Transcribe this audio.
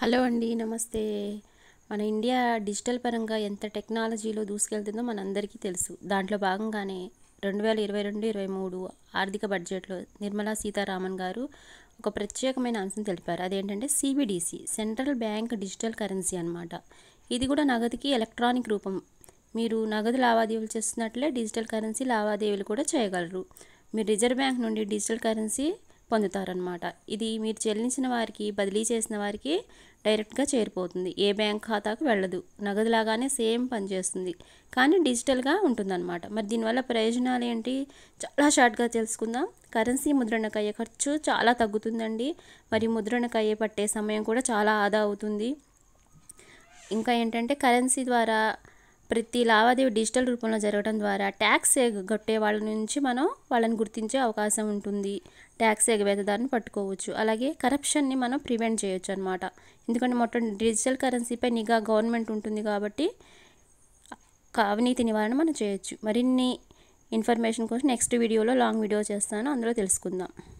hello అండి నమస్తే మన ఇండియా డిజిటల్ పరంగా ఎంత టెక్నాలజీలో దూసుకెళ్తుందో మనందరికీ తెలుసు దాంట్లో భాగంగానే రెండు వేల ఇరవై రెండు ఇరవై మూడు ఆర్థిక బడ్జెట్లో నిర్మలా సీతారామన్ గారు ఒక ప్రత్యేకమైన అంశం తెలిపారు అదేంటంటే CBDC central bank digital currency అనమాట ఇది కూడా నగదుకి ఎలక్ట్రానిక్ రూపం మీరు నగదు లావాదేవీలు చేస్తున్నట్లే డిజిటల్ కరెన్సీ లావాదేవీలు కూడా చేయగలరు మీరు రిజర్వ్ బ్యాంక్ నుండి డిజిటల్ కరెన్సీ పొందుతారనమాట ఇది మీరు చెల్లించిన వారికి బదిలీ చేసిన వారికి డైరెక్ట్గా చేరిపోతుంది ఏ బ్యాంక్ ఖాతాకు వెళ్ళదు నగదులాగానే సేమ్ పనిచేస్తుంది కానీ డిజిటల్గా ఉంటుందన్నమాట మరి దీనివల్ల ప్రయోజనాలు ఏంటి చాలా షార్ట్గా తెలుసుకుందాం కరెన్సీ ముద్రణకు అయ్యే ఖర్చు చాలా తగ్గుతుందండి మరి ముద్రణకు అయ్యే పట్టే సమయం కూడా చాలా ఆదా అవుతుంది ఇంకా ఏంటంటే కరెన్సీ ద్వారా ప్రతి లావాదేవీ డిజిటల్ రూపంలో జరగడం ద్వారా ట్యాక్స్ ఎగ్గొట్టే వాళ్ళ నుంచి మనం వాళ్ళని గుర్తించే అవకాశం ఉంటుంది ట్యాక్స్ ఎగవేతదారిని పట్టుకోవచ్చు అలాగే కరప్షన్ని మనం ప్రివెంట్ చేయొచ్చు అనమాట ఎందుకంటే మొత్తం డిజిటల్ కరెన్సీపై నిఘా గవర్నమెంట్ ఉంటుంది కాబట్టి అవినీతి నివారణ మనం చేయొచ్చు మరిన్ని ఇన్ఫర్మేషన్ కోసం నెక్స్ట్ వీడియోలో లాంగ్ వీడియో చేస్తాను అందులో తెలుసుకుందాం